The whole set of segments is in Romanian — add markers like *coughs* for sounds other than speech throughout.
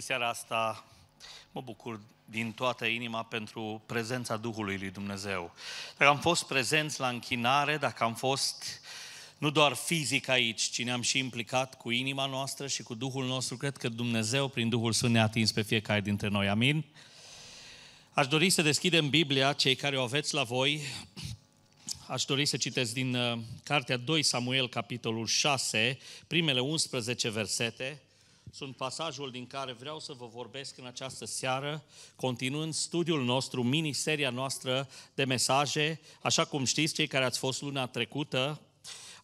În seara asta mă bucur din toată inima pentru prezența Duhului lui Dumnezeu. Dacă am fost prezenți la închinare, dacă am fost nu doar fizic aici, ci ne-am și implicat cu inima noastră și cu Duhul nostru, cred că Dumnezeu prin Duhul Sfânt ne-a atins pe fiecare dintre noi. Amin? Aș dori să deschidem Biblia, cei care o aveți la voi. Aș dori să citesc din uh, cartea 2 Samuel, capitolul 6, primele 11 versete sunt pasajul din care vreau să vă vorbesc în această seară, continuând studiul nostru, miniseria noastră de mesaje. Așa cum știți, cei care ați fost luna trecută,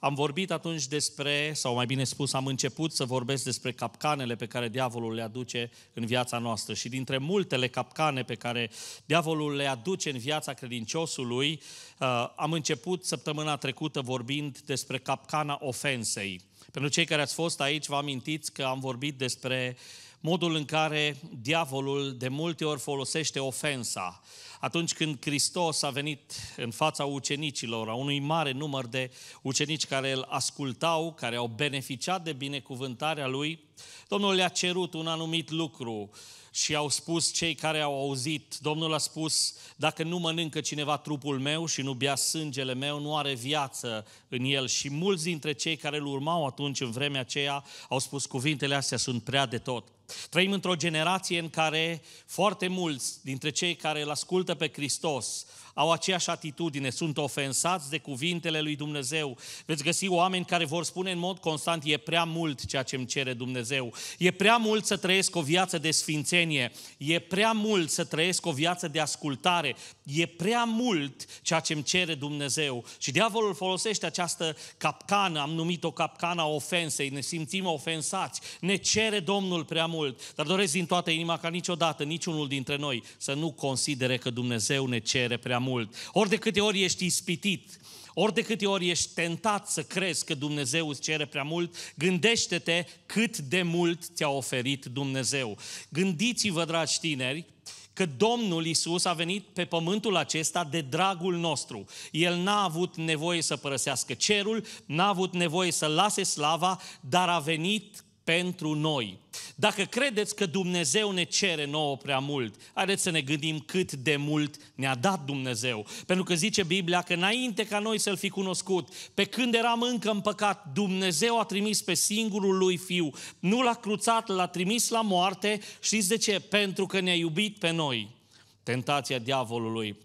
am vorbit atunci despre, sau mai bine spus, am început să vorbesc despre capcanele pe care diavolul le aduce în viața noastră. Și dintre multele capcane pe care diavolul le aduce în viața credinciosului, uh, am început săptămâna trecută vorbind despre capcana ofensei. Pentru cei care ați fost aici, vă amintiți că am vorbit despre modul în care diavolul de multe ori folosește ofensa. Atunci când Hristos a venit în fața ucenicilor, a unui mare număr de ucenici care îl ascultau, care au beneficiat de binecuvântarea lui, Domnul le-a cerut un anumit lucru și au spus cei care au auzit, Domnul a spus, dacă nu mănâncă cineva trupul meu și nu bea sângele meu, nu are viață în el. Și mulți dintre cei care îl urmau atunci în vremea aceea au spus, cuvintele astea sunt prea de tot. Trăim într-o generație în care foarte mulți dintre cei care îl ascultă pe Hristos au aceeași atitudine, sunt ofensați de cuvintele lui Dumnezeu. Veți găsi oameni care vor spune în mod constant, e prea mult ceea ce îmi cere Dumnezeu, e prea mult să trăiesc o viață de sfințenie, e prea mult să trăiesc o viață de ascultare, e prea mult ceea ce îmi cere Dumnezeu. Și diavolul folosește această capcană, am numit-o capcana ofensei, ne simțim ofensați, ne cere Domnul prea mult, dar doresc din toată inima ca niciodată niciunul dintre noi să nu considere că Dumnezeu ne cere prea mult mult, ori de câte ori ești ispitit, ori de câte ori ești tentat să crezi că Dumnezeu îți cere prea mult, gândește-te cât de mult ți-a oferit Dumnezeu. Gândiți-vă, dragi tineri, că Domnul Isus a venit pe pământul acesta de dragul nostru. El n-a avut nevoie să părăsească cerul, n-a avut nevoie să lase slava, dar a venit pentru noi. Dacă credeți că Dumnezeu ne cere nouă prea mult, haideți să ne gândim cât de mult ne-a dat Dumnezeu. Pentru că zice Biblia că înainte ca noi să-L fi cunoscut, pe când eram încă în păcat, Dumnezeu a trimis pe singurul Lui Fiu. Nu l-a cruțat, l-a trimis la moarte. Știți de ce? Pentru că ne-a iubit pe noi. Tentația diavolului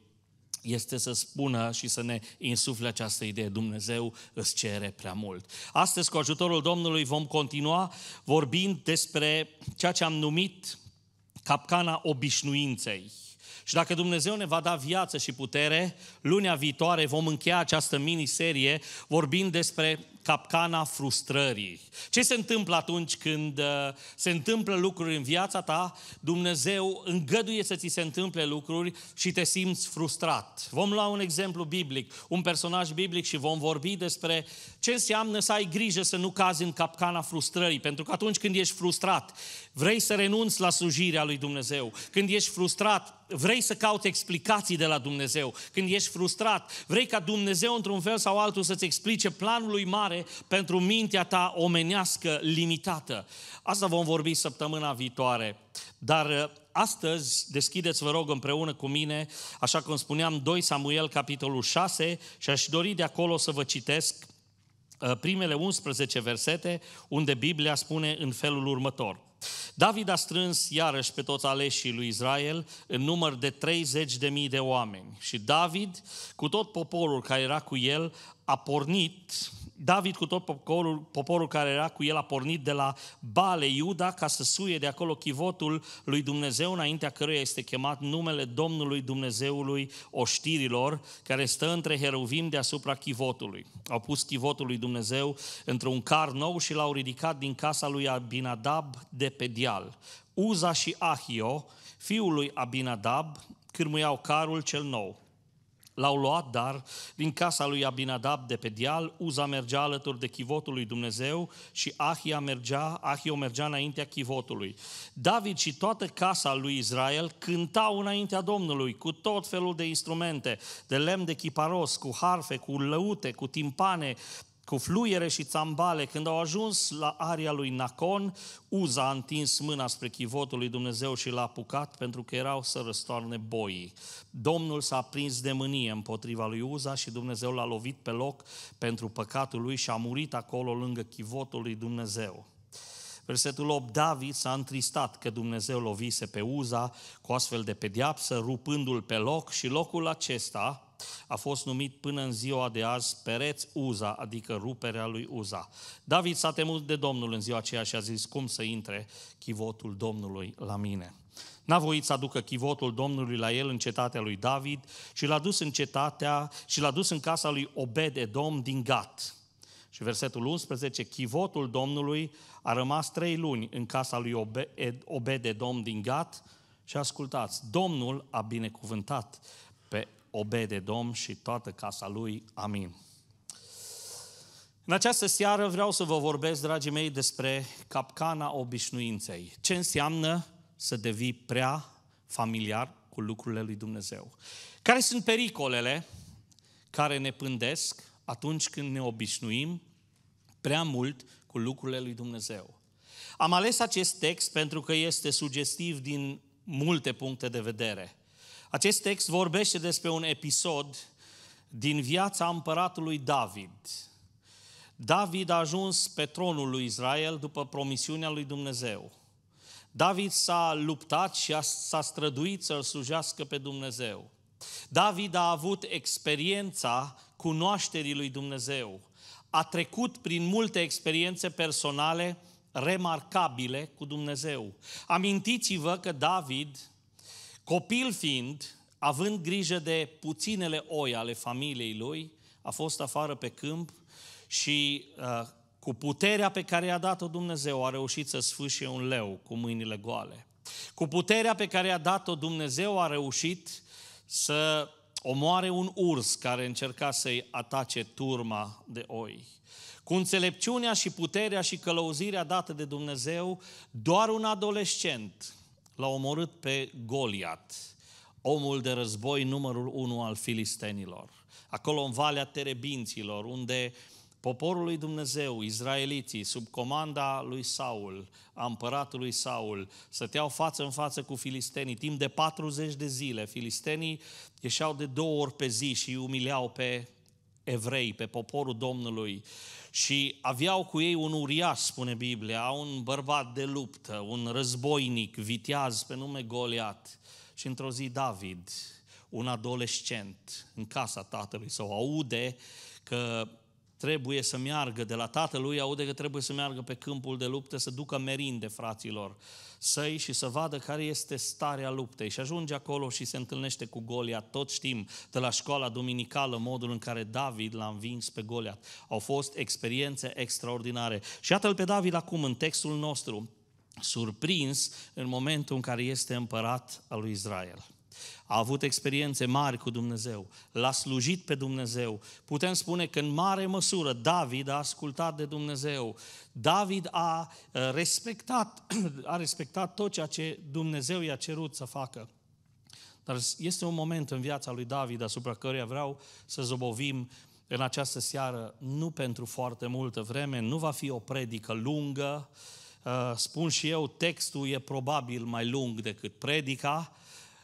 este să spună și să ne insufle această idee. Dumnezeu îți cere prea mult. Astăzi, cu ajutorul Domnului, vom continua vorbind despre ceea ce am numit capcana obișnuinței. Și dacă Dumnezeu ne va da viață și putere, lunea viitoare vom încheia această miniserie vorbind despre capcana frustrării. Ce se întâmplă atunci când uh, se întâmplă lucruri în viața ta? Dumnezeu îngăduie să ți se întâmple lucruri și te simți frustrat. Vom lua un exemplu biblic, un personaj biblic și vom vorbi despre ce înseamnă să ai grijă să nu cazi în capcana frustrării, pentru că atunci când ești frustrat, vrei să renunți la slujirea lui Dumnezeu. Când ești frustrat, vrei să cauți explicații de la Dumnezeu, când ești frustrat, vrei ca Dumnezeu într-un fel sau altul să-ți explice planul lui mare pentru mintea ta omenească limitată. Asta vom vorbi săptămâna viitoare. Dar uh, astăzi deschideți, vă rog, împreună cu mine, așa cum spuneam, 2 Samuel, capitolul 6, și aș dori de acolo să vă citesc uh, primele 11 versete, unde Biblia spune în felul următor – David a strâns iarăși pe toți aleșii lui Israel în număr de 30 de mii de oameni. Și David, cu tot poporul care era cu el, a pornit, David cu tot poporul, poporul care era cu el a pornit de la Bale, Iuda, ca să suie de acolo chivotul lui Dumnezeu, înaintea căruia este chemat numele Domnului Dumnezeului oștirilor, care stă între heruvim deasupra chivotului. Au pus chivotul lui Dumnezeu într-un car nou și l-au ridicat din casa lui Abinadab de pe deal. Uza și Ahio, fiul lui Abinadab, cârmuiau carul cel nou. L-au luat, dar, din casa lui Abinadab de pe deal, Uza mergea alături de chivotul lui Dumnezeu și Ahia mergea, Ahio mergea înaintea chivotului. David și toată casa lui Israel cântau înaintea Domnului cu tot felul de instrumente, de lemn de chiparos, cu harfe, cu lăute, cu timpane, cu fluiere și țambale, când au ajuns la aria lui Nacon, Uza a întins mâna spre chivotul lui Dumnezeu și l-a apucat pentru că erau să răstoarne boii. Domnul s-a prins de mânie împotriva lui Uza și Dumnezeu l-a lovit pe loc pentru păcatul lui și a murit acolo lângă chivotul lui Dumnezeu. Versetul 8, David s-a întristat că Dumnezeu lovise pe Uza cu astfel de pediapsă, rupându-l pe loc și locul acesta, a fost numit până în ziua de azi Pereț Uza, adică ruperea lui Uza. David s-a temut de Domnul în ziua aceea și a zis, cum să intre chivotul Domnului la mine? N-a voit să aducă chivotul Domnului la el în cetatea lui David și l-a dus în cetatea și l-a dus în casa lui Obed Domn din Gat. Și versetul 11, chivotul Domnului a rămas trei luni în casa lui Obed Domn din Gat și ascultați, Domnul a binecuvântat pe Obede Domn și toată casa lui. Amin. În această seară vreau să vă vorbesc, dragii mei, despre capcana obișnuinței. Ce înseamnă să devii prea familiar cu lucrurile lui Dumnezeu? Care sunt pericolele care ne pândesc atunci când ne obișnuim prea mult cu lucrurile lui Dumnezeu? Am ales acest text pentru că este sugestiv din multe puncte de vedere. Acest text vorbește despre un episod din viața împăratului David. David a ajuns pe tronul lui Israel după promisiunea lui Dumnezeu. David s-a luptat și a, s-a străduit să-L slujească pe Dumnezeu. David a avut experiența cunoașterii lui Dumnezeu. A trecut prin multe experiențe personale remarcabile cu Dumnezeu. Amintiți-vă că David Copil fiind, având grijă de puținele oi ale familiei lui, a fost afară pe câmp și uh, cu puterea pe care i-a dat-o Dumnezeu a reușit să sfâșie un leu cu mâinile goale. Cu puterea pe care i-a dat-o Dumnezeu a reușit să omoare un urs care încerca să-i atace turma de oi. Cu înțelepciunea și puterea și călăuzirea dată de Dumnezeu, doar un adolescent L-a omorât pe Goliat, omul de război numărul unu al filistenilor. Acolo în Valea Terebinților, unde poporul lui Dumnezeu, izraeliții, sub comanda lui Saul, a împăratului Saul, stăteau față în față cu filistenii timp de 40 de zile. Filistenii ieșeau de două ori pe zi și îi umileau pe evrei, pe poporul Domnului. Și aveau cu ei un uriaș, spune Biblia, un bărbat de luptă, un războinic, viteaz pe nume Goliat. Și într-o zi David, un adolescent în casa tatălui său, aude că trebuie să meargă de la tatălui, aude că trebuie să meargă pe câmpul de luptă să ducă merinde fraților săi și să vadă care este starea luptei. Și ajunge acolo și se întâlnește cu Goliat. Tot știm de la școala duminicală modul în care David l-a învins pe Goliat. Au fost experiențe extraordinare. Și iată-l pe David acum în textul nostru, surprins în momentul în care este împărat al lui Israel a avut experiențe mari cu Dumnezeu, l-a slujit pe Dumnezeu. Putem spune că în mare măsură David a ascultat de Dumnezeu. David a eh, respectat, *clears throat* a respectat tot ceea ce Dumnezeu i-a cerut să facă. Dar este un moment în viața lui David asupra căruia vreau să zobovim în această seară, nu pentru foarte multă vreme, nu va fi o predică lungă. Eh, spun și eu, textul e probabil mai lung decât predica,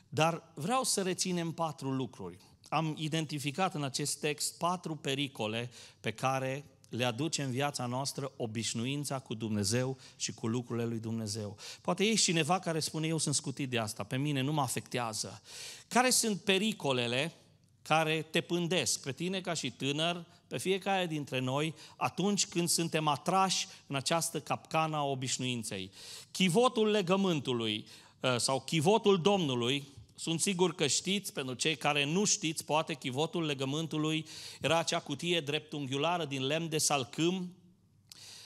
dar vreau să reținem patru lucruri. Am identificat în acest text patru pericole pe care le aduce în viața noastră obișnuința cu Dumnezeu și cu lucrurile lui Dumnezeu. Poate ești cineva care spune, eu sunt scutit de asta, pe mine nu mă afectează. Care sunt pericolele care te pândesc pe tine ca și tânăr, pe fiecare dintre noi, atunci când suntem atrași în această capcană a obișnuinței? Chivotul legământului ă, sau chivotul Domnului, sunt sigur că știți, pentru cei care nu știți, poate chivotul legământului era acea cutie dreptunghiulară din lemn de salcâm,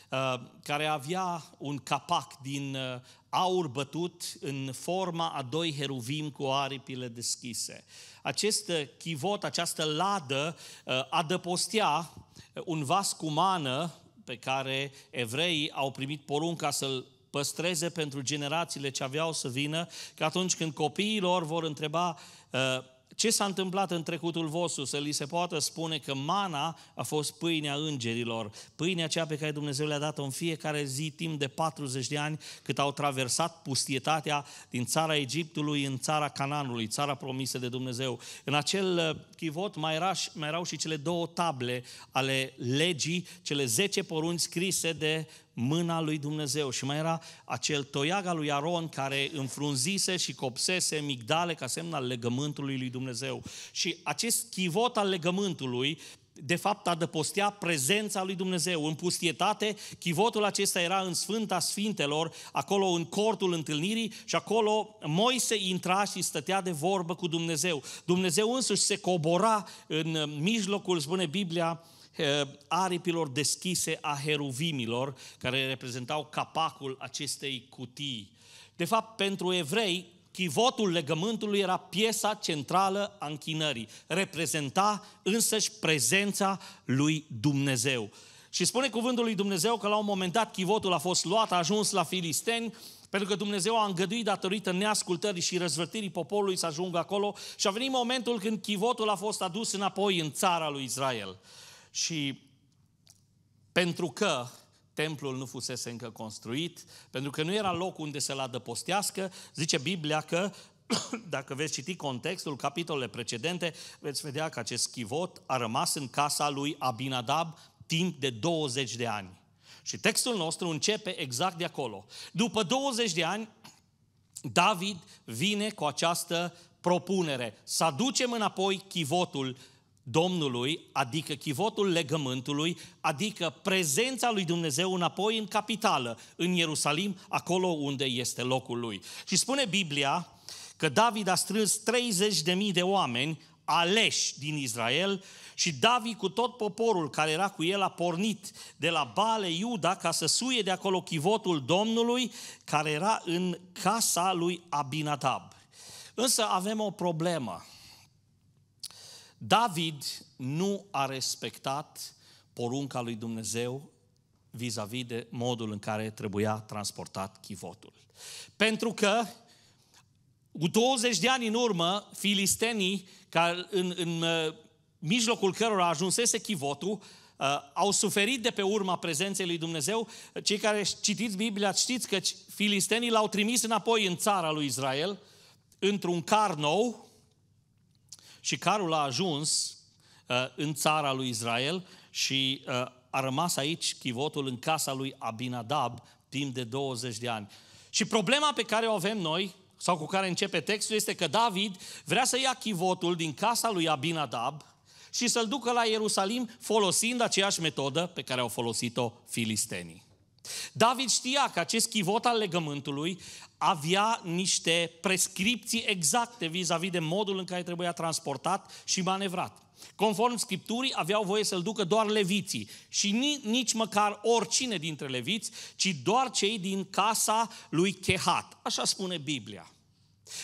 uh, care avea un capac din uh, aur bătut în forma a doi heruvim cu aripile deschise. Acest uh, chivot, această ladă, adăpostea un vas cu mană pe care evreii au primit porunca să-l păstreze pentru generațiile ce aveau să vină, că atunci când copiii lor vor întreba uh, ce s-a întâmplat în trecutul vostru, să li se poată spune că mana a fost pâinea îngerilor, pâinea aceea pe care Dumnezeu le-a dat-o în fiecare zi timp de 40 de ani, cât au traversat pustietatea din țara Egiptului în țara Cananului, țara promisă de Dumnezeu. În acel uh, chivot mai, era, mai erau și cele două table ale legii, cele 10 porunci scrise de mâna lui Dumnezeu. Și mai era acel toiag al lui Aron care înfrunzise și copsese migdale ca semn al legământului lui Dumnezeu. Și acest chivot al legământului de fapt adăpostea prezența lui Dumnezeu. În pustietate, chivotul acesta era în Sfânta Sfintelor, acolo în cortul întâlnirii și acolo Moise intra și stătea de vorbă cu Dumnezeu. Dumnezeu însuși se cobora în mijlocul, spune Biblia, Eh, aripilor deschise a heruvimilor, care reprezentau capacul acestei cutii. De fapt, pentru evrei, chivotul legământului era piesa centrală a închinării. Reprezenta însăși prezența lui Dumnezeu. Și spune cuvântul lui Dumnezeu că la un moment dat chivotul a fost luat, a ajuns la filisteni, pentru că Dumnezeu a îngăduit datorită neascultării și răzvătirii poporului să ajungă acolo și a venit momentul când chivotul a fost adus înapoi în țara lui Israel. Și pentru că templul nu fusese încă construit, pentru că nu era loc unde să-l adăpostească, zice Biblia că, *coughs* dacă veți citi contextul, capitolele precedente, veți vedea că acest chivot a rămas în casa lui Abinadab timp de 20 de ani. Și textul nostru începe exact de acolo. După 20 de ani, David vine cu această propunere. Să aducem înapoi chivotul Domnului, adică chivotul legământului, adică prezența lui Dumnezeu înapoi în capitală, în Ierusalim, acolo unde este locul lui. Și spune Biblia că David a strâns 30.000 de de oameni aleși din Israel și David cu tot poporul care era cu el a pornit de la Bale Iuda ca să suie de acolo chivotul Domnului care era în casa lui Abinatab. Însă avem o problemă. David nu a respectat porunca lui Dumnezeu vis-a-vis de modul în care trebuia transportat chivotul. Pentru că cu 20 de ani în urmă, filistenii, care în, în uh, mijlocul cărora ajunsese chivotul, uh, au suferit de pe urma prezenței lui Dumnezeu. Cei care citiți Biblia știți că filistenii l-au trimis înapoi în țara lui Israel, într-un car nou, și carul a ajuns uh, în țara lui Israel și uh, a rămas aici chivotul în casa lui Abinadab timp de 20 de ani. Și problema pe care o avem noi, sau cu care începe textul, este că David vrea să ia chivotul din casa lui Abinadab și să-l ducă la Ierusalim folosind aceeași metodă pe care au folosit-o filistenii. David știa că acest chivot al legământului avea niște prescripții exacte vis-a-vis de modul în care trebuia transportat și manevrat. Conform Scripturii, aveau voie să-l ducă doar leviții și nici măcar oricine dintre leviți, ci doar cei din casa lui Chehat. Așa spune Biblia.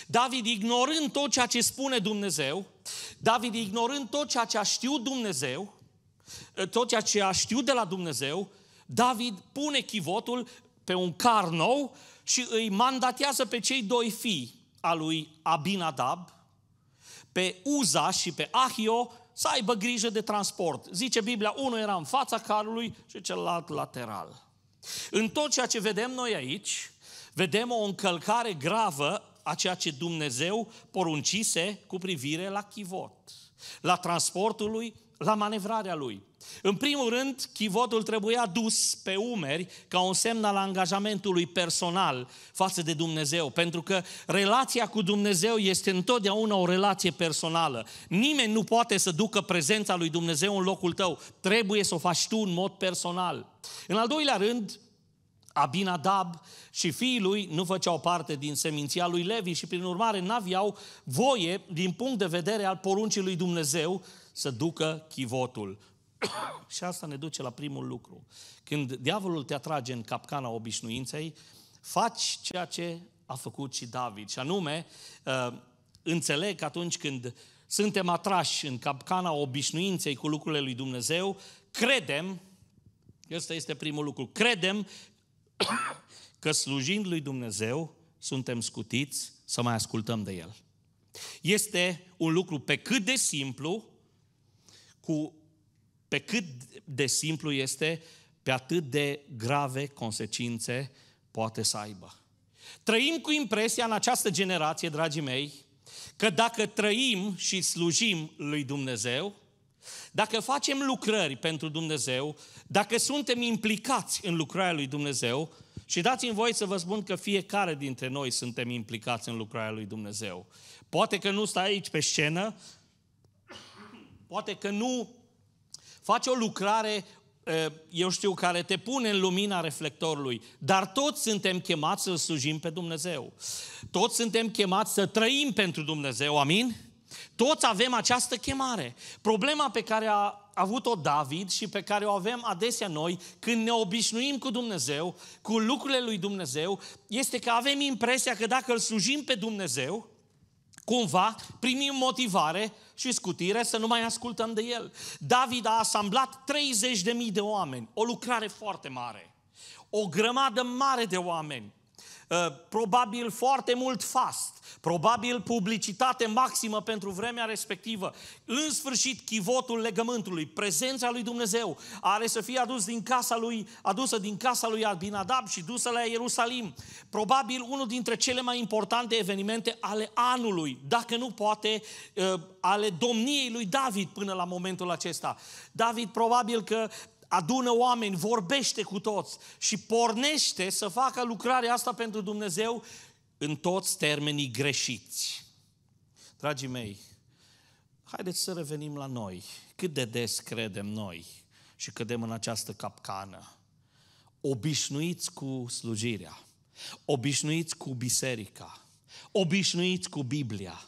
David, ignorând tot ceea ce spune Dumnezeu, David, ignorând tot ceea ce a știut Dumnezeu, tot ceea ce a știut de la Dumnezeu, David pune chivotul pe un car nou și îi mandatează pe cei doi fii a lui Abinadab, pe Uza și pe Ahio, să aibă grijă de transport. Zice Biblia, unul era în fața carului și celălalt lateral. În tot ceea ce vedem noi aici, vedem o încălcare gravă a ceea ce Dumnezeu poruncise cu privire la chivot, la transportul lui la manevrarea lui. În primul rând, chivotul trebuia dus pe umeri ca un semn al angajamentului personal față de Dumnezeu, pentru că relația cu Dumnezeu este întotdeauna o relație personală. Nimeni nu poate să ducă prezența lui Dumnezeu în locul tău. Trebuie să o faci tu în mod personal. În al doilea rând, Abinadab și fiii lui nu făceau parte din seminția lui Levi și prin urmare n-aveau voie din punct de vedere al poruncii lui Dumnezeu să ducă chivotul. *coughs* și asta ne duce la primul lucru. Când diavolul te atrage în capcana obișnuinței, faci ceea ce a făcut și David. Și anume, ă, înțeleg că atunci când suntem atrași în capcana obișnuinței cu lucrurile lui Dumnezeu, credem, ăsta este primul lucru, credem *coughs* că slujind lui Dumnezeu suntem scutiți să mai ascultăm de El. Este un lucru pe cât de simplu, cu pe cât de simplu este, pe atât de grave consecințe poate să aibă. Trăim cu impresia în această generație, dragii mei, că dacă trăim și slujim lui Dumnezeu, dacă facem lucrări pentru Dumnezeu, dacă suntem implicați în lucrarea lui Dumnezeu, și dați-mi voie să vă spun că fiecare dintre noi suntem implicați în lucrarea lui Dumnezeu. Poate că nu stai aici pe scenă, Poate că nu faci o lucrare, eu știu, care te pune în lumina reflectorului, dar toți suntem chemați să slujim pe Dumnezeu. Toți suntem chemați să trăim pentru Dumnezeu, amin? Toți avem această chemare. Problema pe care a avut-o David și pe care o avem adesea noi când ne obișnuim cu Dumnezeu, cu lucrurile lui Dumnezeu, este că avem impresia că dacă îl slujim pe Dumnezeu, cumva primim motivare și scutire să nu mai ascultăm de el. David a asamblat 30.000 de oameni, o lucrare foarte mare, o grămadă mare de oameni. Uh, probabil foarte mult fast, probabil publicitate maximă pentru vremea respectivă. În sfârșit, chivotul legământului, prezența lui Dumnezeu, are să fie adus din casa lui, adusă din casa lui Abinadab și dusă la Ierusalim. Probabil unul dintre cele mai importante evenimente ale anului, dacă nu poate uh, ale domniei lui David până la momentul acesta. David probabil că adună oameni, vorbește cu toți și pornește să facă lucrarea asta pentru Dumnezeu în toți termenii greșiți. Dragii mei, haideți să revenim la noi. Cât de des credem noi și cădem în această capcană? Obișnuiți cu slujirea, obișnuiți cu biserica, obișnuiți cu Biblia.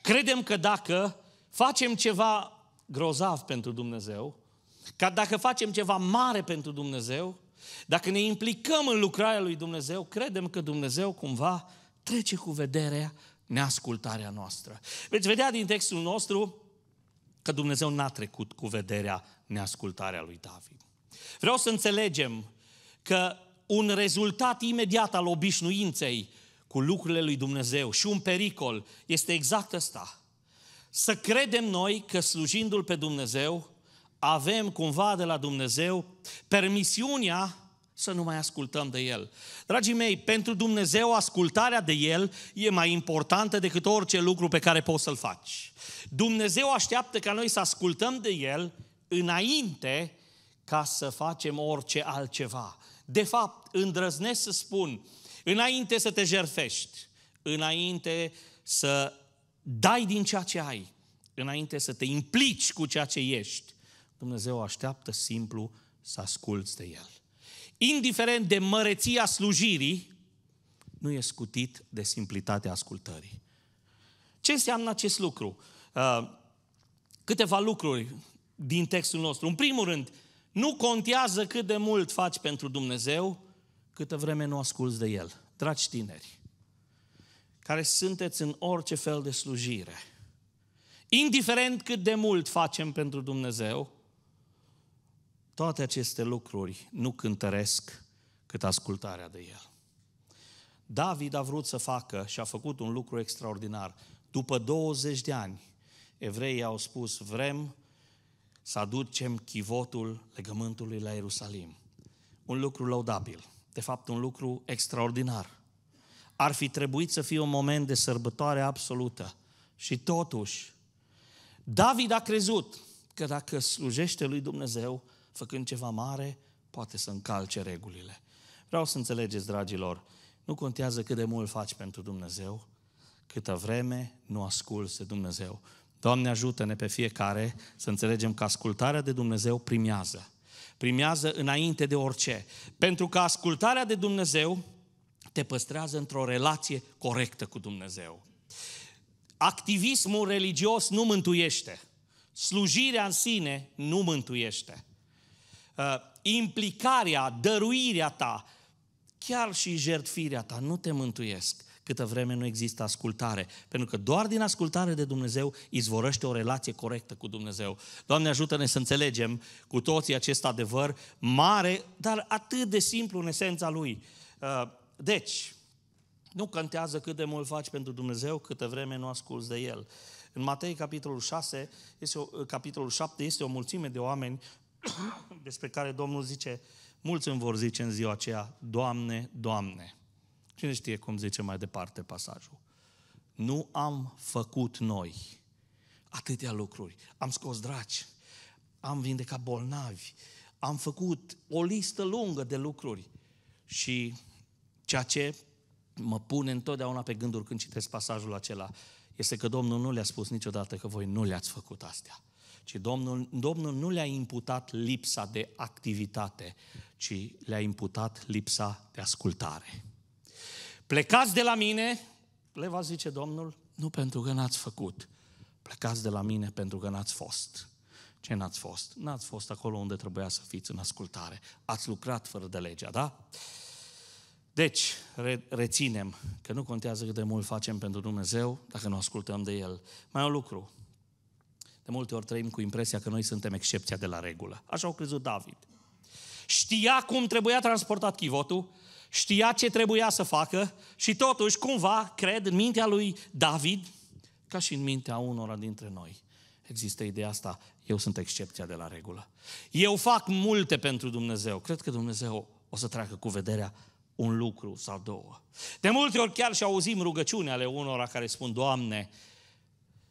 Credem că dacă facem ceva grozav pentru Dumnezeu, ca dacă facem ceva mare pentru Dumnezeu, dacă ne implicăm în lucrarea lui Dumnezeu, credem că Dumnezeu cumva trece cu vederea neascultarea noastră. Veți vedea din textul nostru că Dumnezeu n-a trecut cu vederea neascultarea lui David. Vreau să înțelegem că un rezultat imediat al obișnuinței cu lucrurile lui Dumnezeu și un pericol este exact ăsta. Să credem noi că slujindu-L pe Dumnezeu, avem cumva de la Dumnezeu permisiunea să nu mai ascultăm de El. Dragii mei, pentru Dumnezeu ascultarea de El e mai importantă decât orice lucru pe care poți să-l faci. Dumnezeu așteaptă ca noi să ascultăm de El înainte ca să facem orice altceva. De fapt, îndrăznesc să spun, înainte să te jerfești, înainte să dai din ceea ce ai, înainte să te implici cu ceea ce ești, Dumnezeu așteaptă simplu să asculți de El. Indiferent de măreția slujirii, nu e scutit de simplitatea ascultării. Ce înseamnă acest lucru? Uh, câteva lucruri din textul nostru. În primul rând, nu contează cât de mult faci pentru Dumnezeu, câtă vreme nu asculți de El. Dragi tineri, care sunteți în orice fel de slujire, indiferent cât de mult facem pentru Dumnezeu, toate aceste lucruri nu cântăresc cât ascultarea de el. David a vrut să facă și a făcut un lucru extraordinar. După 20 de ani, evreii au spus, vrem să aducem chivotul legământului la Ierusalim. Un lucru laudabil, de fapt un lucru extraordinar. Ar fi trebuit să fie un moment de sărbătoare absolută. Și totuși, David a crezut că dacă slujește lui Dumnezeu, făcând ceva mare, poate să încalce regulile. Vreau să înțelegeți, dragilor, nu contează cât de mult faci pentru Dumnezeu, câtă vreme nu asculți de Dumnezeu. Doamne ajută-ne pe fiecare să înțelegem că ascultarea de Dumnezeu primează. Primează înainte de orice. Pentru că ascultarea de Dumnezeu te păstrează într-o relație corectă cu Dumnezeu. Activismul religios nu mântuiește. Slujirea în sine nu mântuiește. Uh, implicarea, dăruirea ta, chiar și jertfirea ta, nu te mântuiesc câtă vreme nu există ascultare. Pentru că doar din ascultare de Dumnezeu izvorăște o relație corectă cu Dumnezeu. Doamne ajută-ne să înțelegem cu toții acest adevăr mare, dar atât de simplu în esența lui. Uh, deci, nu cântează cât de mult faci pentru Dumnezeu câtă vreme nu asculți de El. În Matei, capitolul, 6, este o, uh, capitolul 7, este o mulțime de oameni *coughs* despre care Domnul zice, mulți îmi vor zice în ziua aceea, Doamne, Doamne. Cine știe cum zice mai departe pasajul? Nu am făcut noi atâtea lucruri. Am scos draci, am vindecat bolnavi, am făcut o listă lungă de lucruri. Și ceea ce mă pune întotdeauna pe gânduri când citesc pasajul acela este că Domnul nu le-a spus niciodată că voi nu le-ați făcut astea ci Domnul, Domnul nu le-a imputat lipsa de activitate, ci le-a imputat lipsa de ascultare. Plecați de la mine, le va zice Domnul, nu pentru că n-ați făcut, plecați de la mine pentru că n-ați fost. Ce n-ați fost? N-ați fost acolo unde trebuia să fiți în ascultare. Ați lucrat fără de legea, da? Deci, re- reținem că nu contează cât de mult facem pentru Dumnezeu dacă nu ascultăm de El. Mai un lucru, de multe ori trăim cu impresia că noi suntem excepția de la regulă. Așa au crezut David. Știa cum trebuia transportat chivotul, știa ce trebuia să facă și totuși, cumva, cred, în mintea lui David, ca și în mintea unora dintre noi, există ideea asta, eu sunt excepția de la regulă. Eu fac multe pentru Dumnezeu. Cred că Dumnezeu o să treacă cu vederea un lucru sau două. De multe ori chiar și auzim rugăciunea ale unora care spun, Doamne,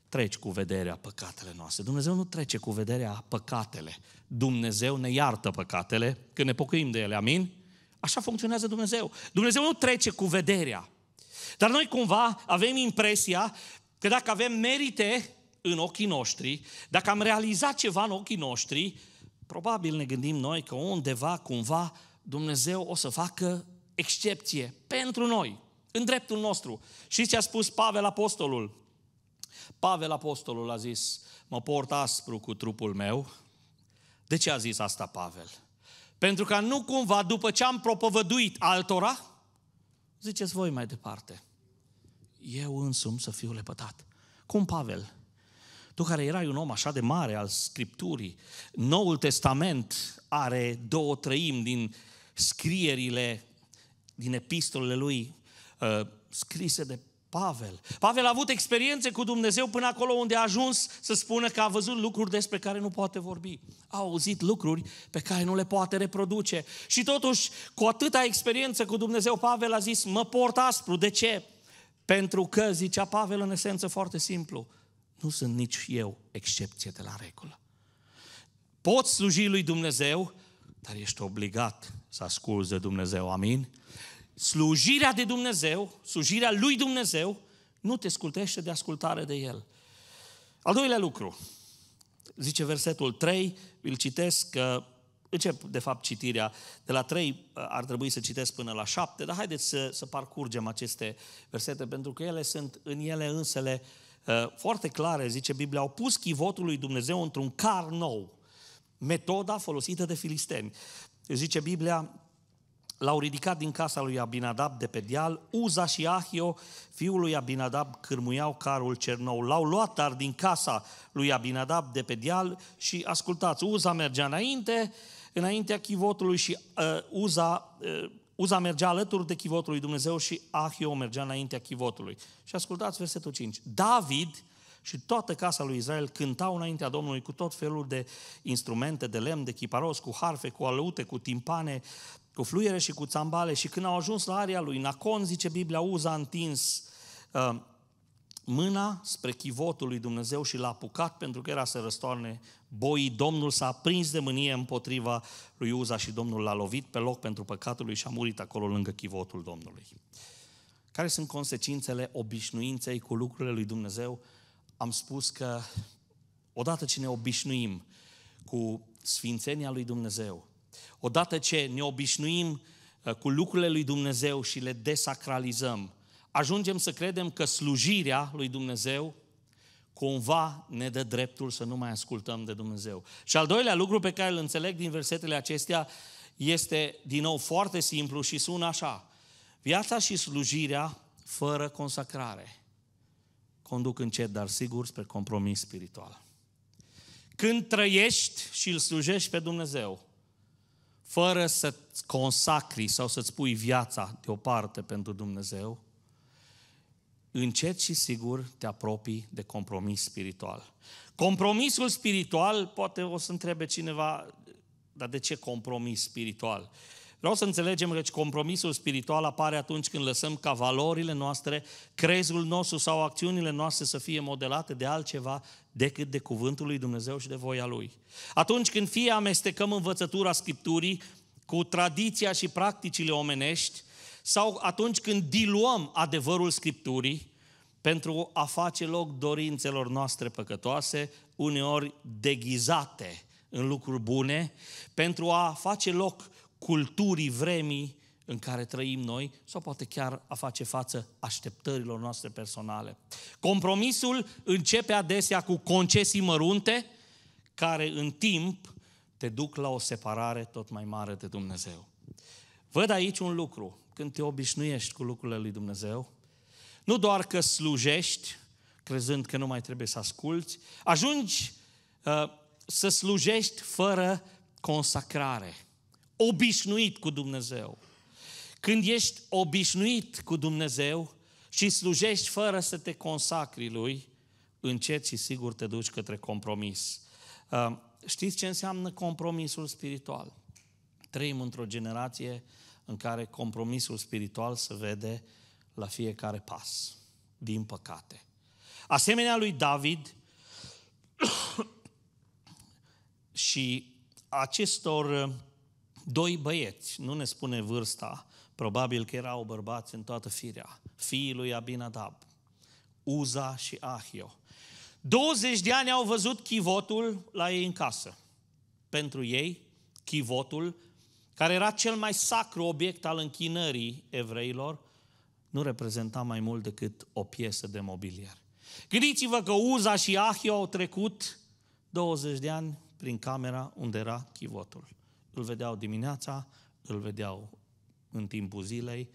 treci cu vederea păcatele noastre. Dumnezeu nu trece cu vederea păcatele. Dumnezeu ne iartă păcatele când ne pocăim de ele, amin? Așa funcționează Dumnezeu. Dumnezeu nu trece cu vederea. Dar noi cumva avem impresia că dacă avem merite în ochii noștri, dacă am realizat ceva în ochii noștri, probabil ne gândim noi că undeva, cumva, Dumnezeu o să facă excepție pentru noi, în dreptul nostru. Și ce a spus Pavel Apostolul? Pavel Apostolul a zis, mă port aspru cu trupul meu. De ce a zis asta Pavel? Pentru că nu cumva, după ce am propovăduit altora, ziceți voi mai departe, eu însumi să fiu lepătat. Cum Pavel? Tu care erai un om așa de mare al Scripturii, Noul Testament are două trăimi din scrierile, din epistolele lui, uh, scrise de Pavel. Pavel a avut experiențe cu Dumnezeu până acolo unde a ajuns să spună că a văzut lucruri despre care nu poate vorbi. A auzit lucruri pe care nu le poate reproduce. Și totuși, cu atâta experiență cu Dumnezeu, Pavel a zis, mă port aspru. De ce? Pentru că, zicea Pavel în esență foarte simplu, nu sunt nici eu excepție de la regulă. Poți sluji lui Dumnezeu, dar ești obligat să asculți de Dumnezeu, amin? slujirea de Dumnezeu, slujirea lui Dumnezeu, nu te scutește de ascultare de El. Al doilea lucru, zice versetul 3, îl citesc, că încep de fapt citirea, de la 3 uh, ar trebui să citesc până la 7, dar haideți să, să parcurgem aceste versete, pentru că ele sunt în ele însele uh, foarte clare, zice Biblia, au pus chivotul lui Dumnezeu într-un car nou, metoda folosită de filisteni. Zice Biblia, L-au ridicat din casa lui Abinadab de pe deal, Uza și Ahio, fiul lui Abinadab, cârmuiau carul cel nou. L-au luat dar din casa lui Abinadab de pe deal și, ascultați, Uza mergea înainte, înaintea chivotului și uh, Uza, uh, Uza mergea alături de chivotul lui Dumnezeu și Ahio mergea înaintea chivotului. Și ascultați versetul 5. David și toată casa lui Israel cântau înaintea Domnului cu tot felul de instrumente de lemn, de chiparos, cu harfe, cu alăute, cu timpane, cu fluiere și cu țambale și când au ajuns la aria lui Nacon, zice Biblia, Uza a întins uh, mâna spre chivotul lui Dumnezeu și l-a apucat pentru că era să răstoarne boii. Domnul s-a prins de mânie împotriva lui Uza și Domnul l-a lovit pe loc pentru păcatul lui și a murit acolo lângă chivotul Domnului. Care sunt consecințele obișnuinței cu lucrurile lui Dumnezeu? Am spus că odată ce ne obișnuim cu sfințenia lui Dumnezeu, Odată ce ne obișnuim uh, cu lucrurile lui Dumnezeu și le desacralizăm, ajungem să credem că slujirea lui Dumnezeu cumva ne dă dreptul să nu mai ascultăm de Dumnezeu. Și al doilea lucru pe care îl înțeleg din versetele acestea este, din nou, foarte simplu și sună așa. Viața și slujirea fără consacrare conduc încet, dar sigur, spre compromis spiritual. Când trăiești și îl slujești pe Dumnezeu, fără să-ți consacri sau să-ți pui viața deoparte pentru Dumnezeu, încet și sigur te apropii de compromis spiritual. Compromisul spiritual, poate o să întrebe cineva, dar de ce compromis spiritual? Vreau să înțelegem că compromisul spiritual apare atunci când lăsăm ca valorile noastre, crezul nostru sau acțiunile noastre să fie modelate de altceva decât de cuvântul lui Dumnezeu și de voia lui. Atunci când fie amestecăm învățătura Scripturii cu tradiția și practicile omenești, sau atunci când diluăm adevărul Scripturii pentru a face loc dorințelor noastre păcătoase, uneori deghizate în lucruri bune, pentru a face loc culturii vremii în care trăim noi sau poate chiar a face față așteptărilor noastre personale. Compromisul începe adesea cu concesii mărunte care în timp te duc la o separare tot mai mare de Dumnezeu. Văd aici un lucru, când te obișnuiești cu lucrurile lui Dumnezeu, nu doar că slujești, crezând că nu mai trebuie să asculți, ajungi uh, să slujești fără consacrare obișnuit cu Dumnezeu. Când ești obișnuit cu Dumnezeu și slujești fără să te consacri Lui, încet și sigur te duci către compromis. Uh, știți ce înseamnă compromisul spiritual? Trăim într-o generație în care compromisul spiritual se vede la fiecare pas, din păcate. Asemenea lui David *coughs* și acestor uh, Doi băieți, nu ne spune vârsta, probabil că erau bărbați în toată firea, fiii lui Abinadab, Uza și Ahio. 20 de ani au văzut chivotul la ei în casă. Pentru ei, chivotul, care era cel mai sacru obiect al închinării evreilor, nu reprezenta mai mult decât o piesă de mobilier. Gândiți-vă că Uza și Ahio au trecut 20 de ani prin camera unde era chivotul. Îl vedeau dimineața, îl vedeau în timpul zilei,